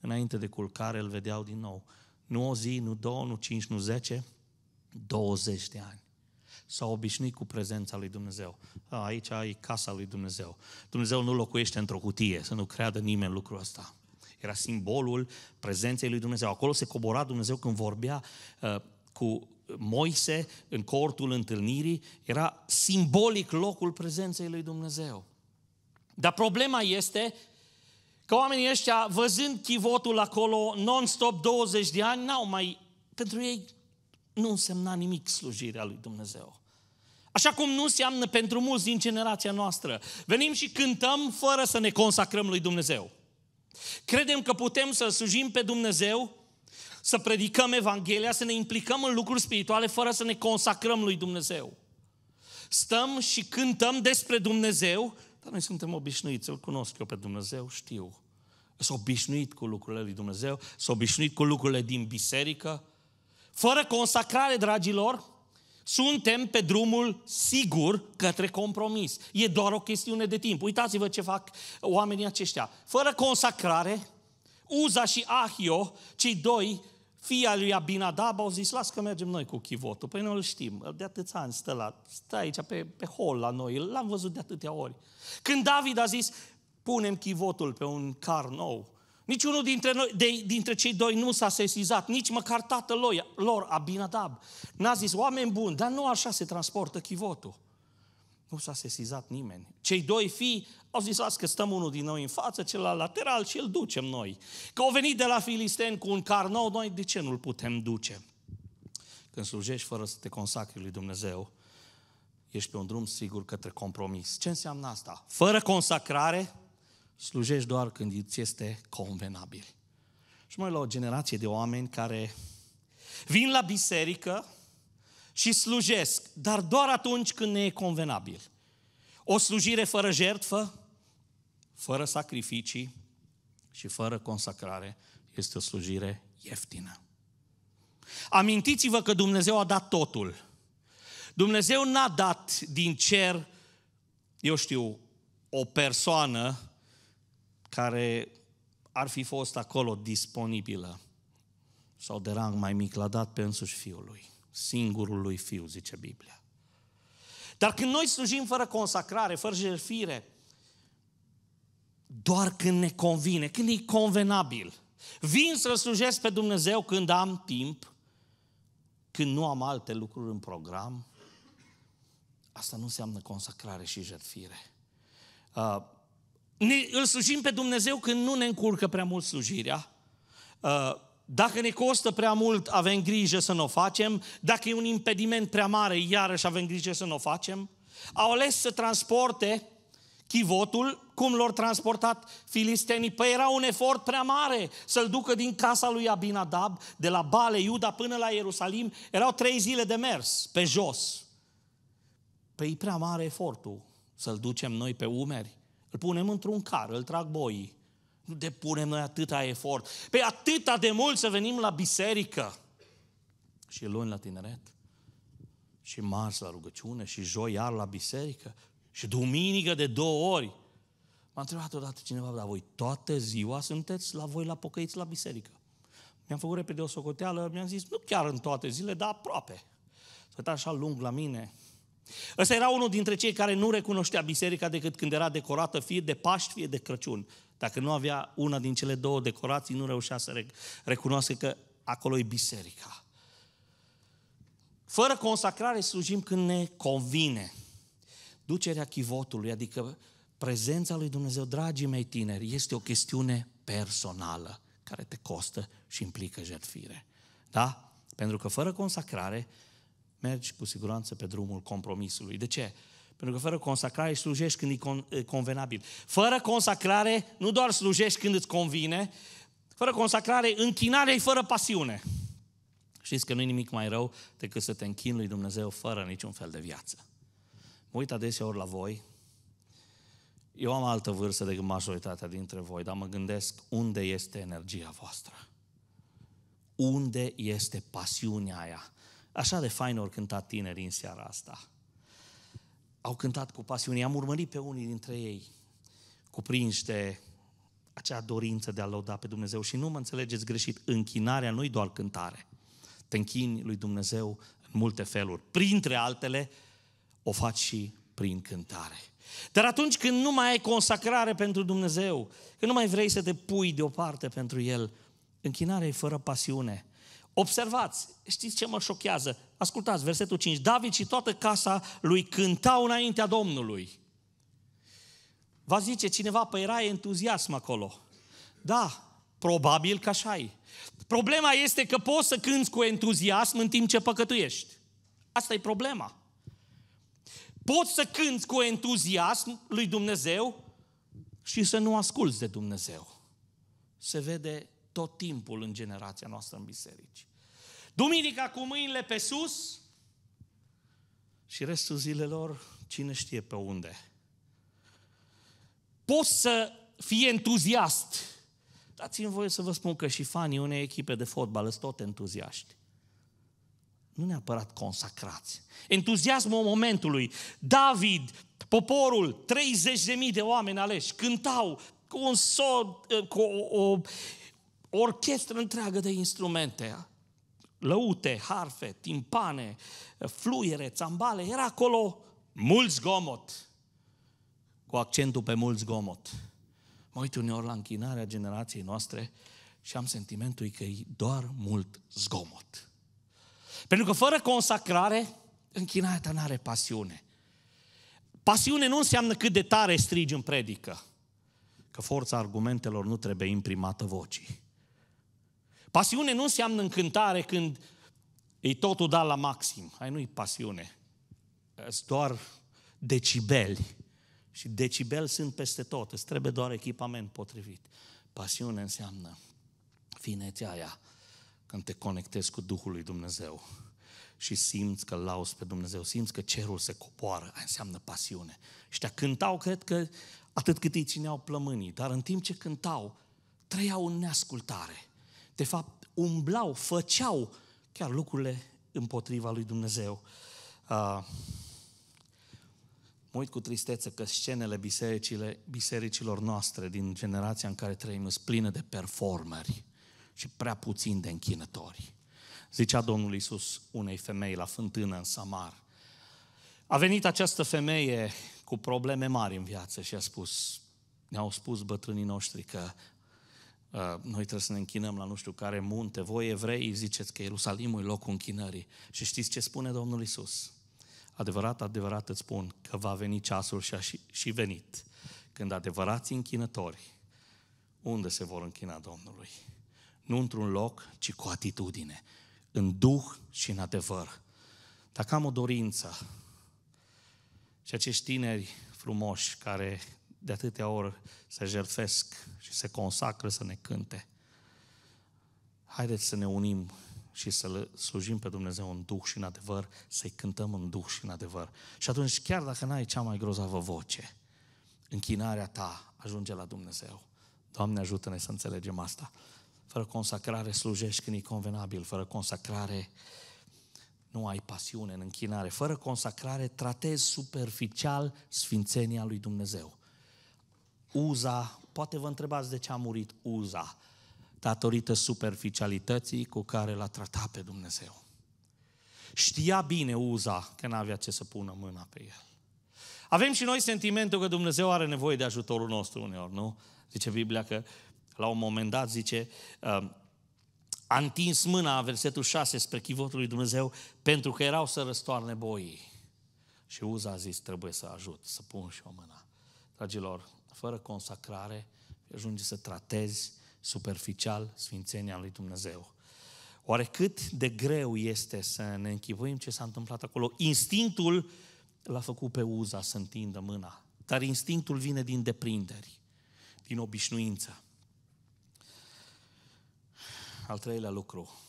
înainte de culcare îl vedeau din nou. Nu o zi, nu două, nu cinci, nu zece, 20 de ani. S-au obișnuit cu prezența lui Dumnezeu. aici e casa lui Dumnezeu. Dumnezeu nu locuiește într-o cutie, să nu creadă nimeni lucrul ăsta. Era simbolul prezenței lui Dumnezeu. Acolo se cobora Dumnezeu când vorbea uh, cu Moise în cortul întâlnirii. Era simbolic locul prezenței lui Dumnezeu. Dar problema este că oamenii ăștia, văzând chivotul acolo non-stop 20 de ani, n-au mai, pentru ei nu însemna nimic slujirea lui Dumnezeu. Așa cum nu înseamnă pentru mulți din generația noastră. Venim și cântăm fără să ne consacrăm lui Dumnezeu. Credem că putem să slujim pe Dumnezeu, să predicăm Evanghelia, să ne implicăm în lucruri spirituale fără să ne consacrăm lui Dumnezeu. Stăm și cântăm despre Dumnezeu, dar noi suntem obișnuiți, îl cunosc eu pe Dumnezeu, știu. S-a obișnuit cu lucrurile lui Dumnezeu, s-a obișnuit cu lucrurile din biserică. Fără consacrare, dragilor, suntem pe drumul sigur către compromis. E doar o chestiune de timp. Uitați-vă ce fac oamenii aceștia. Fără consacrare, Uza și Ahio, cei doi Fia lui Abinadab au zis, las că mergem noi cu chivotul. Păi noi îl știm, de atâția ani stă, la, stă aici pe, pe hol la noi, l-am văzut de atâtea ori. Când David a zis, punem chivotul pe un car nou, Niciunul dintre, noi, de, dintre cei doi nu s-a sesizat, nici măcar tatăl lor, lor Abinadab. N-a zis, oameni buni, dar nu așa se transportă chivotul. Nu s-a sesizat nimeni. Cei doi fii au zis, las că stăm unul din noi în față, celălalt lateral și îl ducem noi. Că au venit de la filisteni cu un car nou, noi de ce nu-l putem duce? Când slujești fără să te consacri lui Dumnezeu, ești pe un drum sigur către compromis. Ce înseamnă asta? Fără consacrare, slujești doar când îți este convenabil. Și mai la o generație de oameni care vin la biserică, și slujesc, dar doar atunci când ne e convenabil. O slujire fără jertfă, fără sacrificii și fără consacrare este o slujire ieftină. Amintiți-vă că Dumnezeu a dat totul. Dumnezeu n-a dat din cer, eu știu, o persoană care ar fi fost acolo disponibilă sau de rang mai mic, l-a dat pe însuși fiul lui singurului fiu, zice Biblia. Dar când noi slujim fără consacrare, fără jertfire, doar când ne convine, când e convenabil. Vin să slujesc pe Dumnezeu când am timp, când nu am alte lucruri în program. Asta nu înseamnă consacrare și jertfire. Uh, ne, îl slujim pe Dumnezeu când nu ne încurcă prea mult slujirea. Uh, dacă ne costă prea mult, avem grijă să nu o facem. Dacă e un impediment prea mare, iarăși avem grijă să nu o facem. Au ales să transporte chivotul, cum l-au transportat filistenii? Păi era un efort prea mare să-l ducă din casa lui Abinadab, de la Bale, Iuda, până la Ierusalim. Erau trei zile de mers, pe jos. Păi e prea mare efortul să-l ducem noi pe umeri. Îl punem într-un car, îl trag boii. Nu depunem noi atâta efort. Pe păi atâta de mult să venim la biserică. Și luni la tineret. Și marți la rugăciune. Și joi iar la biserică. Și duminică de două ori. M-a întrebat odată cineva, dar voi toată ziua sunteți la voi la pocăiți la biserică? Mi-am făcut repede o socoteală, mi-am zis, nu chiar în toate zile, dar aproape. Să uita așa lung la mine. Ăsta era unul dintre cei care nu recunoștea biserica decât când era decorată fie de Paști, fie de Crăciun. Dacă nu avea una din cele două decorații, nu reușea să recunoască că acolo e biserica. Fără consacrare slujim când ne convine. Ducerea chivotului, adică prezența lui Dumnezeu, dragii mei tineri, este o chestiune personală care te costă și implică jertfire. Da? Pentru că fără consacrare mergi cu siguranță pe drumul compromisului. De ce? Pentru că fără consacrare slujești când e convenabil. Fără consacrare nu doar slujești când îți convine, fără consacrare, închinare e fără pasiune. Știți că nu e nimic mai rău decât să te închin lui Dumnezeu fără niciun fel de viață. Mă uit adeseori la voi. Eu am altă vârstă decât majoritatea dintre voi, dar mă gândesc unde este energia voastră. Unde este pasiunea aia? Așa de fain ori cânta tinerii în seara asta au cântat cu pasiune. Am urmărit pe unii dintre ei cuprinși de acea dorință de a lăuda pe Dumnezeu și nu mă înțelegeți greșit, închinarea nu-i doar cântare. Te închini lui Dumnezeu în multe feluri. Printre altele, o faci și prin cântare. Dar atunci când nu mai ai consacrare pentru Dumnezeu, când nu mai vrei să te pui deoparte pentru El, închinarea e fără pasiune. Observați, știți ce mă șochează? Ascultați, versetul 5. David și toată casa lui cântau înaintea Domnului. Vă zice cineva, păi era entuziasm acolo. Da, probabil că așa e. Problema este că poți să cânți cu entuziasm în timp ce păcătuiești. Asta e problema. Poți să cânți cu entuziasm lui Dumnezeu și să nu asculți de Dumnezeu. Se vede tot timpul în generația noastră în biserici. Duminica cu mâinile pe sus și restul zilelor cine știe pe unde. Poți să fii entuziast. Dați-mi voie să vă spun că și fanii unei echipe de fotbal sunt tot entuziaști nu neapărat consacrați. Entuziasmul momentului. David, poporul, 30.000 de oameni aleși, cântau cu un sod, cu o, o orchestră întreagă de instrumente, lăute, harfe, timpane, fluiere, țambale, era acolo mult zgomot, cu accentul pe mult zgomot. Mă uit uneori la închinarea generației noastre și am sentimentul că e doar mult zgomot. Pentru că fără consacrare, închinarea ta nu are pasiune. Pasiune nu înseamnă cât de tare strigi în predică, că forța argumentelor nu trebuie imprimată vocii. Pasiune nu înseamnă încântare când e totul dat la maxim. Ai nu-i pasiune. Sunt doar decibeli. Și decibeli sunt peste tot. Îți trebuie doar echipament potrivit. Pasiune înseamnă finețea aia când te conectezi cu Duhul lui Dumnezeu și simți că lauzi pe Dumnezeu, simți că cerul se coboară, aia înseamnă pasiune. Și te cântau, cred că atât cât îi țineau plămânii, dar în timp ce cântau, trăiau în neascultare de fapt umblau, făceau chiar lucrurile împotriva lui Dumnezeu. Ah, mă uit cu tristețe că scenele bisericile, bisericilor noastre din generația în care trăim sunt pline de performeri și prea puțin de închinători. Zicea Domnul Iisus unei femei la fântână în Samar. A venit această femeie cu probleme mari în viață și a spus, ne-au spus bătrânii noștri că Uh, noi trebuie să ne închinăm la nu știu care munte. Voi evrei ziceți că Ierusalimul e locul închinării. Și știți ce spune Domnul Isus? Adevărat, adevărat îți spun că va veni ceasul și a și, și venit. Când adevărați închinători, unde se vor închina Domnului? Nu într-un loc, ci cu atitudine. În duh și în adevăr. Dacă am o dorință și acești tineri frumoși care de atâtea ori se jertfesc și se consacră să ne cânte. Haideți să ne unim și să slujim pe Dumnezeu în Duh și în adevăr, să-i cântăm în Duh și în adevăr. Și atunci, chiar dacă n-ai cea mai grozavă voce, închinarea ta ajunge la Dumnezeu. Doamne, ajută-ne să înțelegem asta. Fără consacrare slujești când e convenabil, fără consacrare nu ai pasiune în închinare. Fără consacrare tratezi superficial sfințenia lui Dumnezeu. Uza, poate vă întrebați de ce a murit Uza, datorită superficialității cu care l-a tratat pe Dumnezeu. Știa bine Uza că n-avea ce să pună mâna pe el. Avem și noi sentimentul că Dumnezeu are nevoie de ajutorul nostru uneori, nu? Zice Biblia că la un moment dat zice, uh, a întins mâna, versetul 6, spre chivotul lui Dumnezeu, pentru că erau să răstoarne boii. Și Uza a zis, trebuie să ajut, să pun și o mână. Dragilor, fără consacrare, ajunge să tratezi superficial sfințenia lui Dumnezeu. Oare cât de greu este să ne închipuim ce s-a întâmplat acolo? Instinctul l-a făcut pe uza să întindă mâna, dar instinctul vine din deprinderi, din obișnuință. Al treilea lucru,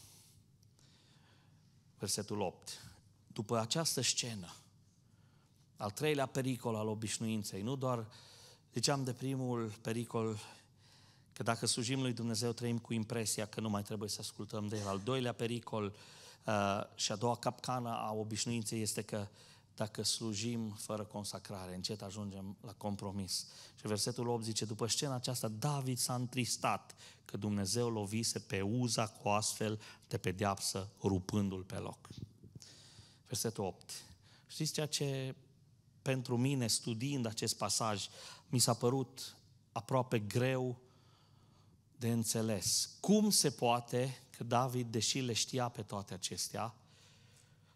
versetul 8. După această scenă, al treilea pericol al obișnuinței, nu doar Ziceam de primul pericol că dacă slujim lui Dumnezeu trăim cu impresia că nu mai trebuie să ascultăm de El. Al doilea pericol uh, și a doua capcană a obișnuinței este că dacă slujim fără consacrare, încet ajungem la compromis. Și versetul 8 zice, după scena aceasta, David s-a întristat că Dumnezeu lovise pe uza cu astfel de pedeapsă, rupându-l pe loc. Versetul 8. Știți ceea ce pentru mine, studiind acest pasaj, mi s-a părut aproape greu de înțeles. Cum se poate că David, deși le știa pe toate acestea,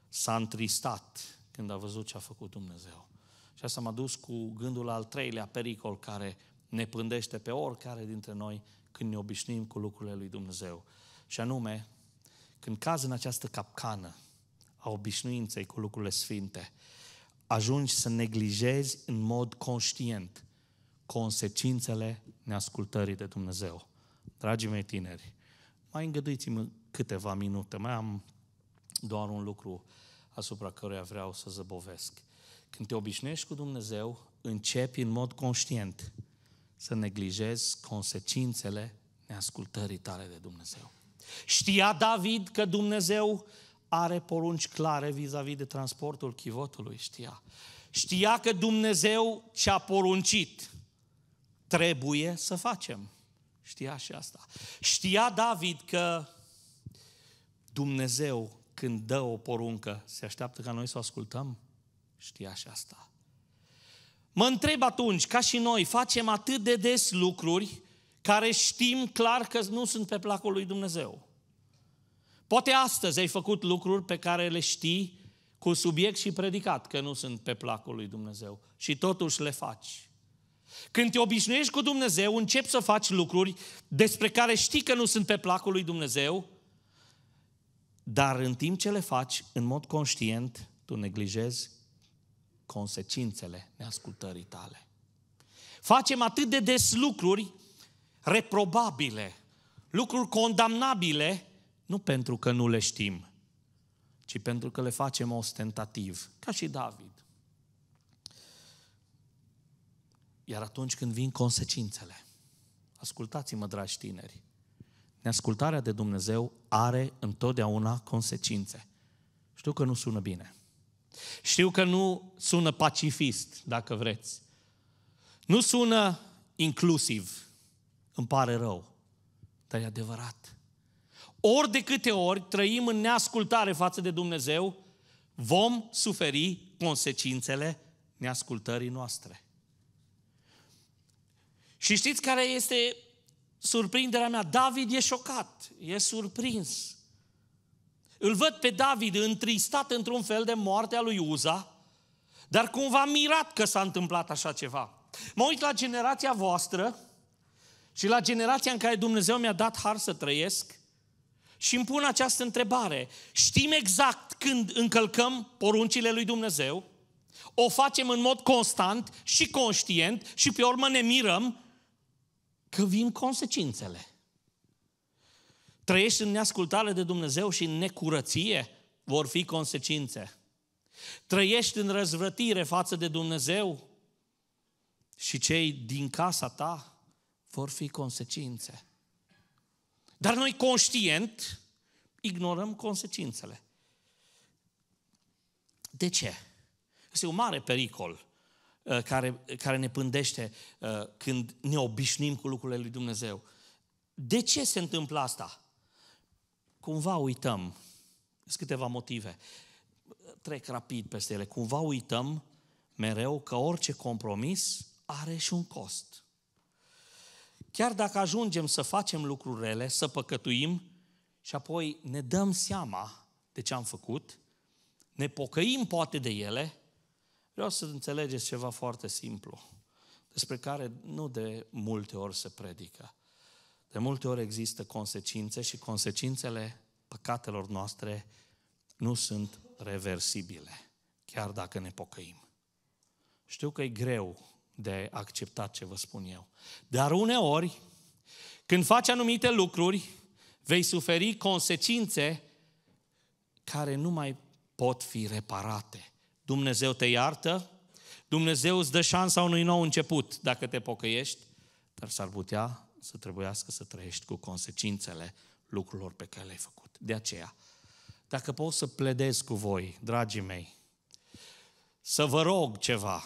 s-a întristat când a văzut ce a făcut Dumnezeu. Și asta m-a dus cu gândul la al treilea pericol care ne pândește pe oricare dintre noi când ne obișnim cu lucrurile lui Dumnezeu. Și anume, când caz în această capcană a obișnuinței cu lucrurile sfinte, ajungi să neglijezi în mod conștient consecințele neascultării de Dumnezeu. Dragii mei tineri, mai îngăduiți-mă câteva minute, mai am doar un lucru asupra căruia vreau să zăbovesc. Când te obișnuiești cu Dumnezeu, începi în mod conștient să neglijezi consecințele neascultării tale de Dumnezeu. Știa David că Dumnezeu are porunci clare vis-a-vis de transportul chivotului, știa. Știa că Dumnezeu ce-a poruncit trebuie să facem. Știa și asta. Știa David că Dumnezeu când dă o poruncă, se așteaptă ca noi să o ascultăm? Știa și asta. Mă întreb atunci, ca și noi, facem atât de des lucruri care știm clar că nu sunt pe placul lui Dumnezeu. Poate astăzi ai făcut lucruri pe care le știi cu subiect și predicat, că nu sunt pe placul lui Dumnezeu. Și totuși le faci. Când te obișnuiești cu Dumnezeu, începi să faci lucruri despre care știi că nu sunt pe placul lui Dumnezeu, dar în timp ce le faci, în mod conștient, tu neglijezi consecințele neascultării tale. Facem atât de des lucruri reprobabile, lucruri condamnabile, nu pentru că nu le știm, ci pentru că le facem ostentativ, ca și David. Iar atunci când vin consecințele, ascultați-mă, dragi tineri, neascultarea de Dumnezeu are întotdeauna consecințe. Știu că nu sună bine. Știu că nu sună pacifist, dacă vreți. Nu sună inclusiv. Îmi pare rău, dar e adevărat. Ori de câte ori trăim în neascultare față de Dumnezeu, vom suferi consecințele neascultării noastre. Și știți care este surprinderea mea? David e șocat, e surprins. Îl văd pe David întristat într-un fel de moartea lui Uza, dar cumva mirat că s-a întâmplat așa ceva. Mă uit la generația voastră și la generația în care Dumnezeu mi-a dat har să trăiesc și îmi pun această întrebare. Știm exact când încălcăm poruncile lui Dumnezeu? O facem în mod constant și conștient și pe urmă ne mirăm că vin consecințele. Trăiești în neascultare de Dumnezeu și în necurăție vor fi consecințe. Trăiești în răzvrătire față de Dumnezeu și cei din casa ta vor fi consecințe. Dar noi conștient ignorăm consecințele. De ce? Este un mare pericol uh, care, care ne pândește uh, când ne obișnim cu lucrurile lui Dumnezeu. De ce se întâmplă asta? Cumva uităm. Sunt câteva motive. Trec rapid peste ele. Cumva uităm mereu că orice compromis are și un cost. Chiar dacă ajungem să facem lucruri rele, să păcătuim și apoi ne dăm seama de ce am făcut, ne pocăim poate de ele, vreau să înțelegeți ceva foarte simplu, despre care nu de multe ori se predică. De multe ori există consecințe și consecințele păcatelor noastre nu sunt reversibile, chiar dacă ne pocăim. Știu că e greu de acceptat ce vă spun eu. Dar uneori, când faci anumite lucruri, vei suferi consecințe care nu mai pot fi reparate. Dumnezeu te iartă, Dumnezeu îți dă șansa unui nou început dacă te pocăiești, dar s-ar putea să trebuiască să trăiești cu consecințele lucrurilor pe care le-ai făcut. De aceea, dacă pot să pledez cu voi, dragii mei, să vă rog ceva,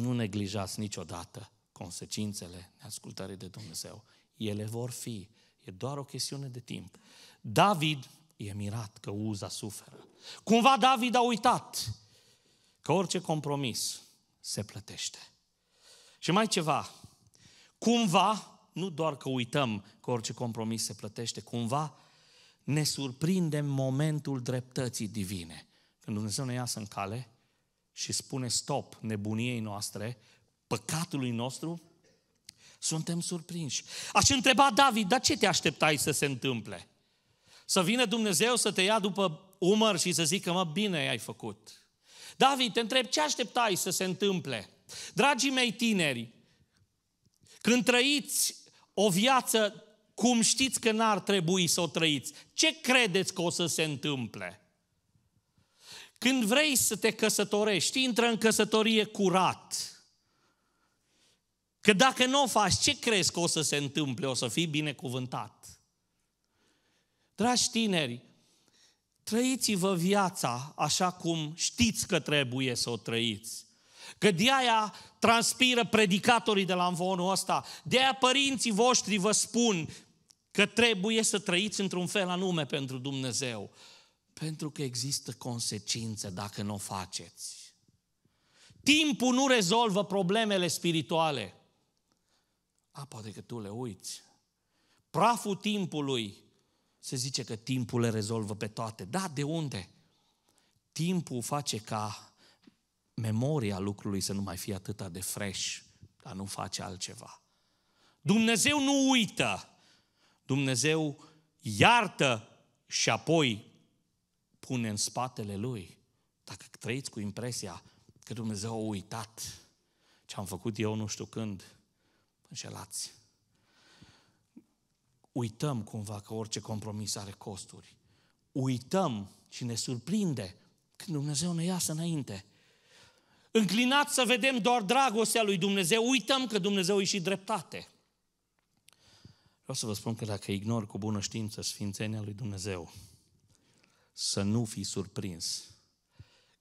nu neglijați niciodată consecințele neascultării de Dumnezeu. Ele vor fi. E doar o chestiune de timp. David e mirat că Uza suferă. Cumva David a uitat că orice compromis se plătește. Și mai ceva. Cumva, nu doar că uităm că orice compromis se plătește, cumva ne surprinde momentul dreptății divine. Când Dumnezeu ne iasă în cale, și spune stop nebuniei noastre, păcatului nostru, suntem surprinși. Aș întreba David, dar ce te așteptai să se întâmple? Să vină Dumnezeu să te ia după umăr și să zică, mă, bine ai făcut. David, te întreb, ce așteptai să se întâmple? Dragii mei tineri, când trăiți o viață cum știți că n-ar trebui să o trăiți, ce credeți că o să se întâmple? Când vrei să te căsătorești, intră în căsătorie curat. Că dacă nu o faci, ce crezi că o să se întâmple? O să fii binecuvântat. Dragi tineri, trăiți-vă viața așa cum știți că trebuie să o trăiți. Că de aia transpiră predicatorii de la învonul ăsta. De aia părinții voștri vă spun că trebuie să trăiți într-un fel anume pentru Dumnezeu. Pentru că există consecințe dacă nu o faceți. Timpul nu rezolvă problemele spirituale. A, poate că tu le uiți. Praful timpului se zice că timpul le rezolvă pe toate. Da, de unde? Timpul face ca memoria lucrului să nu mai fie atât de fresh, dar nu face altceva. Dumnezeu nu uită. Dumnezeu iartă și apoi pune în spatele lui, dacă trăiți cu impresia că Dumnezeu a uitat ce am făcut eu nu știu când, înșelați. Uităm cumva că orice compromis are costuri. Uităm și ne surprinde când Dumnezeu ne iasă înainte. Înclinați să vedem doar dragostea lui Dumnezeu, uităm că Dumnezeu e și dreptate. Vreau să vă spun că dacă ignor cu bună știință sfințenia lui Dumnezeu, să nu fii surprins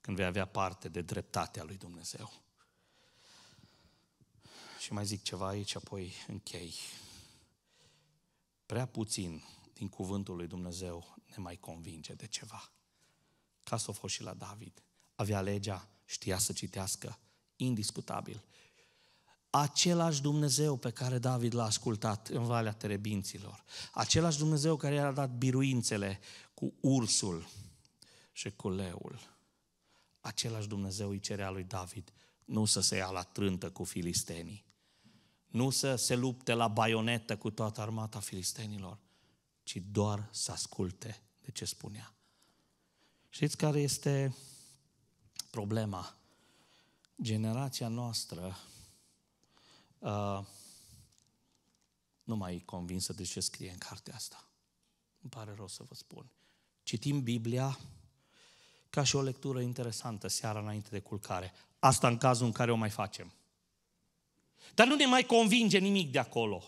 când vei avea parte de dreptatea lui Dumnezeu. Și mai zic ceva aici, apoi închei. Prea puțin din cuvântul lui Dumnezeu ne mai convinge de ceva. Ca s-a fost și la David. Avea legea, știa să citească, indiscutabil. Același Dumnezeu pe care David l-a ascultat în Valea Terebinților, același Dumnezeu care i-a dat biruințele cu ursul și cu leul. Același Dumnezeu îi cerea lui David nu să se ia la trântă cu filistenii, nu să se lupte la baionetă cu toată armata filistenilor, ci doar să asculte de ce spunea. Știți care este problema? Generația noastră uh, nu mai e convinsă de ce scrie în cartea asta. Îmi pare rău să vă spun citim Biblia ca și o lectură interesantă seara înainte de culcare. Asta în cazul în care o mai facem. Dar nu ne mai convinge nimic de acolo.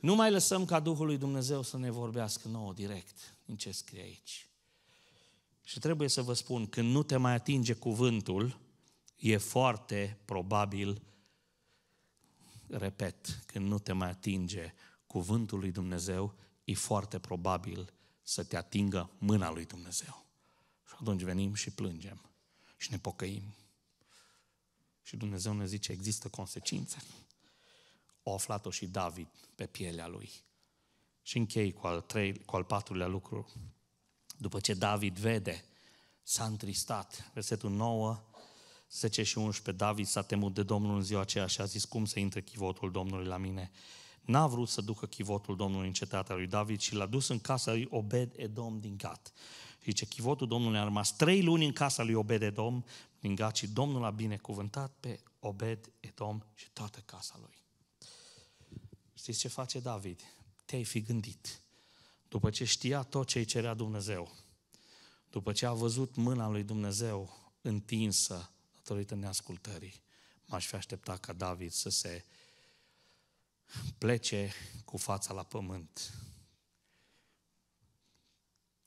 Nu mai lăsăm ca Duhul lui Dumnezeu să ne vorbească nouă direct în ce scrie aici. Și trebuie să vă spun, când nu te mai atinge cuvântul, e foarte probabil, repet, când nu te mai atinge cuvântul lui Dumnezeu, e foarte probabil să te atingă mâna lui Dumnezeu. Și atunci venim și plângem și ne pocăim. Și Dumnezeu ne zice, există consecințe. O aflat-o și David pe pielea lui. Și închei cu al, trei, cu al patrulea lucru. După ce David vede, s-a întristat. Versetul 9, 10 și 11, David s-a temut de Domnul în ziua aceea și a zis, cum să intre chivotul Domnului la mine? N-a vrut să ducă chivotul Domnului în cetatea lui David și l-a dus în casa lui Obed-Edom din Gat. Și zice, chivotul Domnului a rămas trei luni în casa lui Obed-Edom din Gat și Domnul a binecuvântat pe Obed-Edom și toată casa lui. Știți ce face David? Te-ai fi gândit. După ce știa tot ce îi cerea Dumnezeu, după ce a văzut mâna lui Dumnezeu întinsă datorită neascultării, m-aș fi așteptat ca David să se plece cu fața la pământ.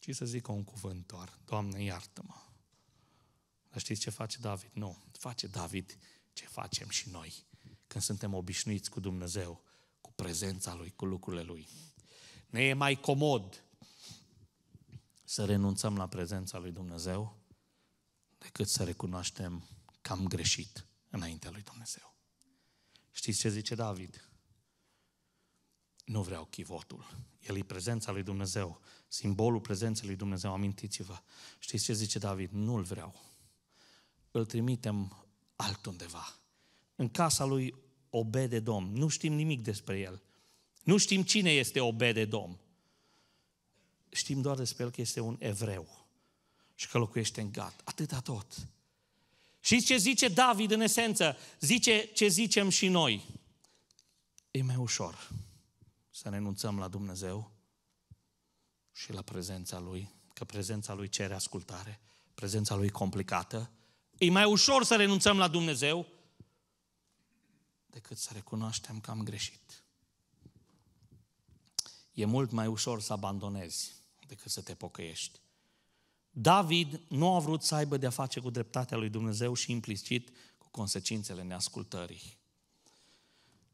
Și să zică un cuvânt doar, Doamne iartă-mă. Dar știți ce face David? Nu, face David ce facem și noi când suntem obișnuiți cu Dumnezeu, cu prezența Lui, cu lucrurile Lui. Ne e mai comod să renunțăm la prezența Lui Dumnezeu decât să recunoaștem că am greșit înaintea Lui Dumnezeu. Știți ce zice David? nu vreau chivotul. El e prezența lui Dumnezeu, simbolul prezenței lui Dumnezeu, amintiți-vă. Știți ce zice David? Nu-l vreau. Îl trimitem altundeva. În casa lui Obede Dom. Nu știm nimic despre el. Nu știm cine este Obede Dom. Știm doar despre el că este un evreu și că locuiește în Gat. Atâta tot. Și ce zice David în esență? Zice ce zicem și noi. E mai ușor să renunțăm la Dumnezeu și la prezența Lui, că prezența Lui cere ascultare, prezența Lui complicată. E mai ușor să renunțăm la Dumnezeu decât să recunoaștem că am greșit. E mult mai ușor să abandonezi decât să te pocăiești. David nu a vrut să aibă de-a face cu dreptatea lui Dumnezeu și implicit cu consecințele neascultării.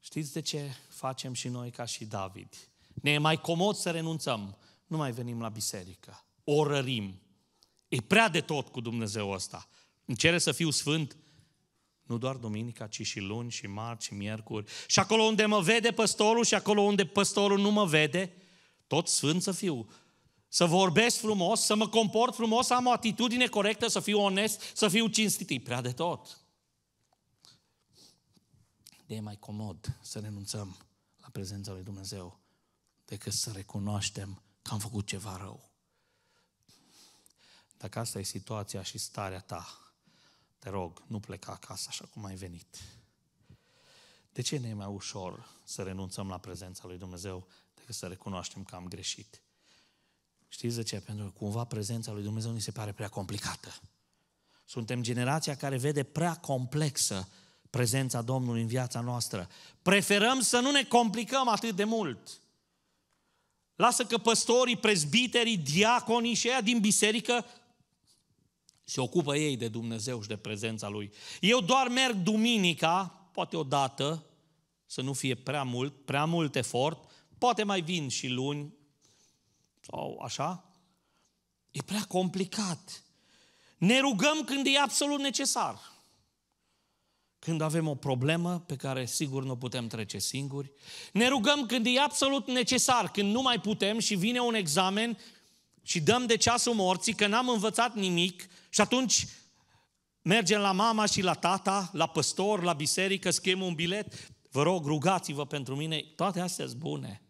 Știți de ce facem și noi ca și David? Ne e mai comod să renunțăm. Nu mai venim la biserică. O rărim. E prea de tot cu Dumnezeu ăsta. Îmi cere să fiu sfânt nu doar duminica, ci și luni, și marți, și miercuri. Și acolo unde mă vede păstorul și acolo unde păstorul nu mă vede, tot sfânt să fiu. Să vorbesc frumos, să mă comport frumos, să am o atitudine corectă, să fiu onest, să fiu cinstit. E prea de tot de e mai comod să renunțăm la prezența lui Dumnezeu decât să recunoaștem că am făcut ceva rău. Dacă asta e situația și starea ta, te rog, nu pleca acasă așa cum ai venit. De ce ne e mai ușor să renunțăm la prezența lui Dumnezeu decât să recunoaștem că am greșit? Știți de ce? Pentru că cumva prezența lui Dumnezeu ni se pare prea complicată. Suntem generația care vede prea complexă prezența Domnului în viața noastră. Preferăm să nu ne complicăm atât de mult. Lasă că păstorii, prezbiterii, diaconii și aia din biserică se ocupă ei de Dumnezeu și de prezența Lui. Eu doar merg duminica, poate o dată, să nu fie prea mult, prea mult efort, poate mai vin și luni sau așa. E prea complicat. Ne rugăm când e absolut necesar când avem o problemă pe care sigur nu putem trece singuri. Ne rugăm când e absolut necesar, când nu mai putem și vine un examen și dăm de ceasul morții că n-am învățat nimic și atunci mergem la mama și la tata, la păstor, la biserică, schimb un bilet, vă rog, rugați-vă pentru mine, toate astea sunt bune.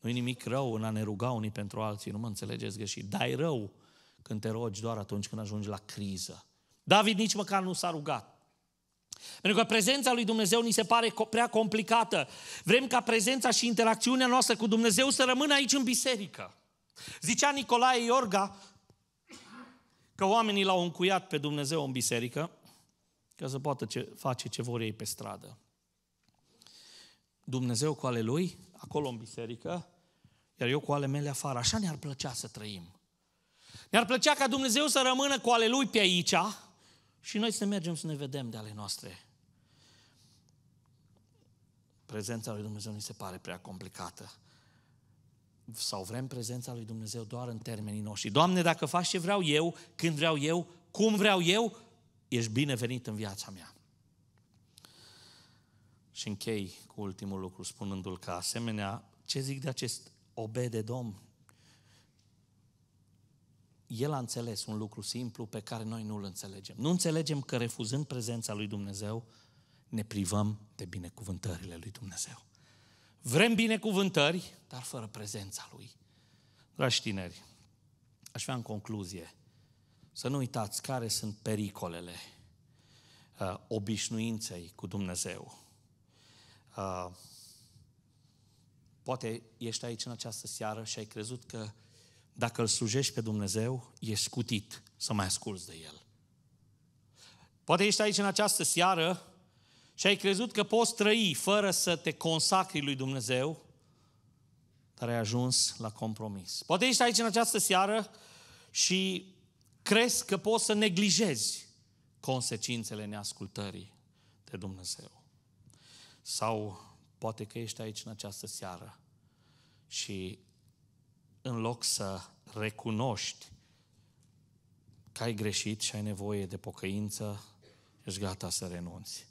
Nu-i nimic rău în a ne ruga unii pentru alții, nu mă înțelegeți greșit. Dai rău când te rogi doar atunci când ajungi la criză. David nici măcar nu s-a rugat. Pentru că prezența lui Dumnezeu ni se pare prea complicată. Vrem ca prezența și interacțiunea noastră cu Dumnezeu să rămână aici în biserică. Zicea Nicolae Iorga că oamenii l-au încuiat pe Dumnezeu în biserică ca să poată ce, face ce vor ei pe stradă. Dumnezeu cu ale lui, acolo în biserică, iar eu cu ale mele afară. Așa ne-ar plăcea să trăim. Ne-ar plăcea ca Dumnezeu să rămână cu ale lui pe aici, și noi să mergem să ne vedem de ale noastre. Prezența lui Dumnezeu nu se pare prea complicată. Sau vrem prezența lui Dumnezeu doar în termenii noștri. Doamne, dacă faci ce vreau eu, când vreau eu, cum vreau eu, ești binevenit în viața mea. Și închei cu ultimul lucru, spunându-l că asemenea, ce zic de acest obede Domn? El a înțeles un lucru simplu pe care noi nu îl înțelegem. Nu înțelegem că refuzând prezența lui Dumnezeu, ne privăm de binecuvântările lui Dumnezeu. Vrem binecuvântări, dar fără prezența lui. Dragi tineri, aș vrea în concluzie să nu uitați care sunt pericolele uh, obișnuinței cu Dumnezeu. Uh, poate ești aici în această seară și ai crezut că dacă îl slujești pe Dumnezeu, e scutit să mai asculți de El. Poate ești aici în această seară și ai crezut că poți trăi fără să te consacri lui Dumnezeu, dar ai ajuns la compromis. Poate ești aici în această seară și crezi că poți să neglijezi consecințele neascultării de Dumnezeu. Sau poate că ești aici în această seară și în loc să recunoști că ai greșit și ai nevoie de pocăință, ești gata să renunți.